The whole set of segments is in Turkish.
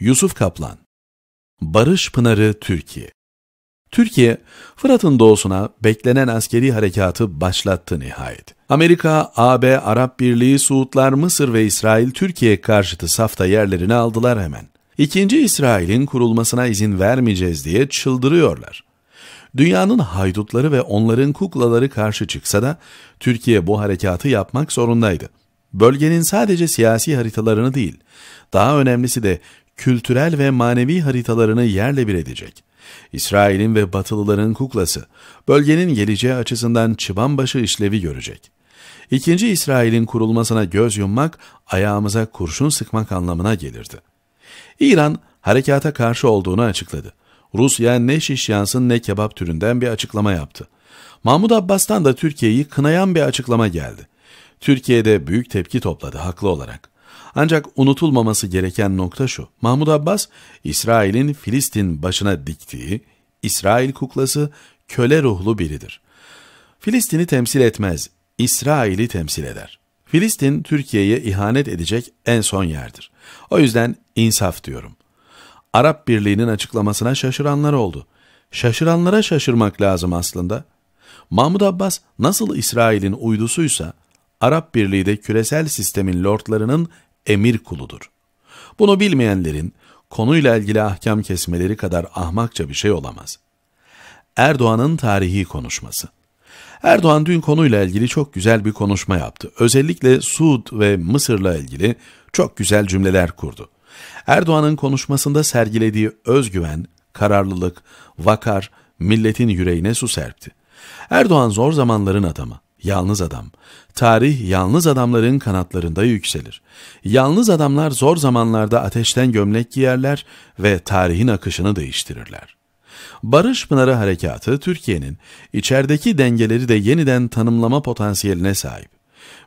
Yusuf Kaplan Barış Pınarı Türkiye Türkiye, Fırat'ın doğusuna beklenen askeri harekatı başlattı nihayet. Amerika, AB, Arap Birliği, Suudlar, Mısır ve İsrail Türkiye karşıtı safta yerlerini aldılar hemen. İkinci İsrail'in kurulmasına izin vermeyeceğiz diye çıldırıyorlar. Dünyanın haydutları ve onların kuklaları karşı çıksa da Türkiye bu harekatı yapmak zorundaydı. Bölgenin sadece siyasi haritalarını değil, daha önemlisi de kültürel ve manevi haritalarını yerle bir edecek. İsrail'in ve Batılıların kuklası, bölgenin geleceği açısından çıban başı işlevi görecek. İkinci İsrail'in kurulmasına göz yummak, ayağımıza kurşun sıkmak anlamına gelirdi. İran, harekata karşı olduğunu açıkladı. Rusya ne şiş yansın ne kebap türünden bir açıklama yaptı. Mahmud Abbas'tan da Türkiye'yi kınayan bir açıklama geldi. Türkiye'de büyük tepki topladı haklı olarak. Ancak unutulmaması gereken nokta şu. Mahmud Abbas, İsrail'in Filistin başına diktiği İsrail kuklası köle ruhlu biridir. Filistin'i temsil etmez, İsrail'i temsil eder. Filistin Türkiye'ye ihanet edecek en son yerdir. O yüzden insaf diyorum. Arap Birliği'nin açıklamasına şaşıranlar oldu. Şaşıranlara şaşırmak lazım aslında. Mahmud Abbas nasıl İsrail'in uydusuysa, Arap Birliği de küresel sistemin lordlarının emir kuludur. Bunu bilmeyenlerin konuyla ilgili ahkam kesmeleri kadar ahmakça bir şey olamaz. Erdoğan'ın tarihi konuşması Erdoğan dün konuyla ilgili çok güzel bir konuşma yaptı. Özellikle Suud ve Mısır'la ilgili çok güzel cümleler kurdu. Erdoğan'ın konuşmasında sergilediği özgüven, kararlılık, vakar milletin yüreğine su serpti. Erdoğan zor zamanların adamı. Yalnız adam. Tarih yalnız adamların kanatlarında yükselir. Yalnız adamlar zor zamanlarda ateşten gömlek giyerler ve tarihin akışını değiştirirler. Barış Pınarı Harekatı Türkiye'nin içerideki dengeleri de yeniden tanımlama potansiyeline sahip.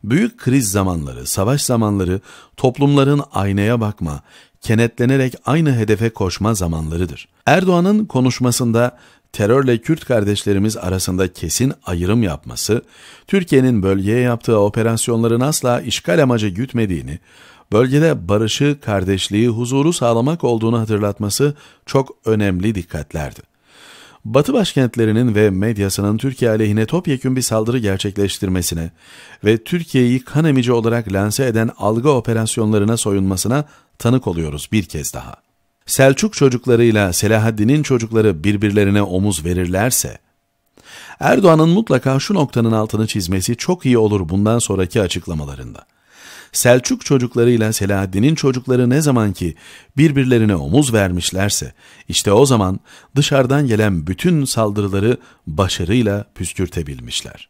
Büyük kriz zamanları, savaş zamanları toplumların aynaya bakma, kenetlenerek aynı hedefe koşma zamanlarıdır. Erdoğan'ın konuşmasında terörle Kürt kardeşlerimiz arasında kesin ayrım yapması, Türkiye'nin bölgeye yaptığı operasyonların asla işgal amacı gütmediğini, bölgede barışı, kardeşliği, huzuru sağlamak olduğunu hatırlatması çok önemli dikkatlerdi. Batı başkentlerinin ve medyasının Türkiye aleyhine topyekün bir saldırı gerçekleştirmesine ve Türkiye'yi kan emici olarak lanse eden algı operasyonlarına soyunmasına tanık oluyoruz bir kez daha. Selçuk çocuklarıyla Selahaddin'in çocukları birbirlerine omuz verirlerse, Erdoğan'ın mutlaka şu noktanın altını çizmesi çok iyi olur bundan sonraki açıklamalarında. Selçuk çocuklarıyla Selahaddin'in çocukları ne zaman ki birbirlerine omuz vermişlerse, işte o zaman dışarıdan gelen bütün saldırıları başarıyla püskürtebilmişler.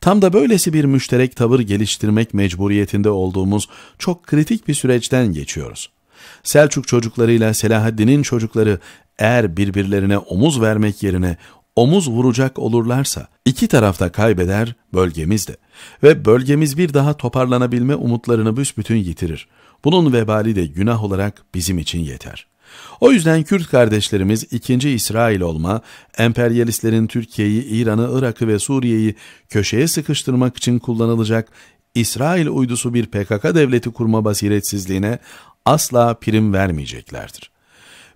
Tam da böylesi bir müşterek tavır geliştirmek mecburiyetinde olduğumuz çok kritik bir süreçten geçiyoruz. Selçuk çocuklarıyla Selahaddin'in çocukları eğer birbirlerine omuz vermek yerine omuz vuracak olurlarsa iki tarafta kaybeder bölgemizde ve bölgemiz bir daha toparlanabilme umutlarını büsbütün yitirir. Bunun vebali de günah olarak bizim için yeter. O yüzden Kürt kardeşlerimiz 2. İsrail olma, emperyalistlerin Türkiye'yi, İran'ı, Irak'ı ve Suriye'yi köşeye sıkıştırmak için kullanılacak İsrail uydusu bir PKK devleti kurma basiretsizliğine asla prim vermeyeceklerdir.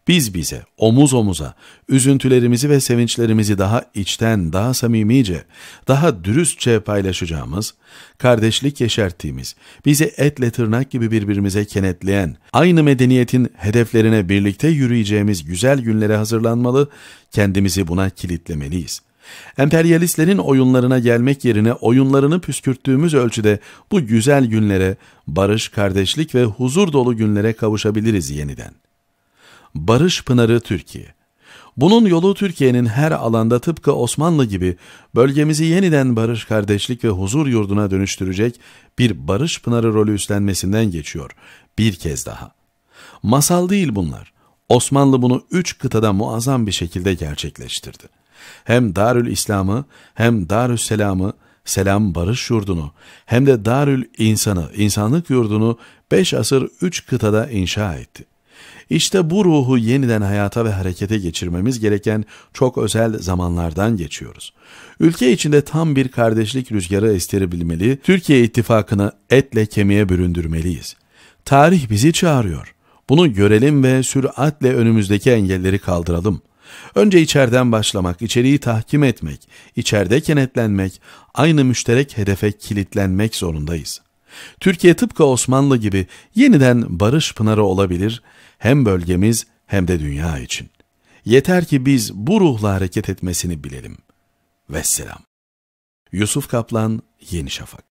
Biz bize, omuz omuza, üzüntülerimizi ve sevinçlerimizi daha içten, daha samimice, daha dürüstçe paylaşacağımız, kardeşlik yeşerttiğimiz, bizi etle tırnak gibi birbirimize kenetleyen, aynı medeniyetin hedeflerine birlikte yürüyeceğimiz güzel günlere hazırlanmalı, kendimizi buna kilitlemeliyiz.'' Emperyalistlerin oyunlarına gelmek yerine oyunlarını püskürttüğümüz ölçüde bu güzel günlere, barış, kardeşlik ve huzur dolu günlere kavuşabiliriz yeniden. Barış Pınarı Türkiye bunun yolu Türkiye'nin her alanda tıpkı Osmanlı gibi bölgemizi yeniden barış, kardeşlik ve huzur yurduna dönüştürecek bir barış pınarı rolü üstlenmesinden geçiyor. Bir kez daha. Masal değil bunlar. Osmanlı bunu üç kıtada muazzam bir şekilde gerçekleştirdi. Hem Darül İslam'ı hem Darül Selam'ı Selam Barış Yurdu'nu hem de Darül İnsan'ı, insanlık yurdunu beş asır üç kıtada inşa etti. İşte bu ruhu yeniden hayata ve harekete geçirmemiz gereken çok özel zamanlardan geçiyoruz. Ülke içinde tam bir kardeşlik rüzgarı estirebilmeli, Türkiye ittifakını etle kemiğe büründürmeliyiz. Tarih bizi çağırıyor. Bunu görelim ve süratle önümüzdeki engelleri kaldıralım.'' Önce içeriden başlamak, içeriği tahkim etmek, içeride kenetlenmek, aynı müşterek hedefe kilitlenmek zorundayız. Türkiye tıpkı Osmanlı gibi yeniden barış pınarı olabilir hem bölgemiz hem de dünya için. Yeter ki biz bu ruhla hareket etmesini bilelim. Vesselam. Yusuf Kaplan, Yeni Şafak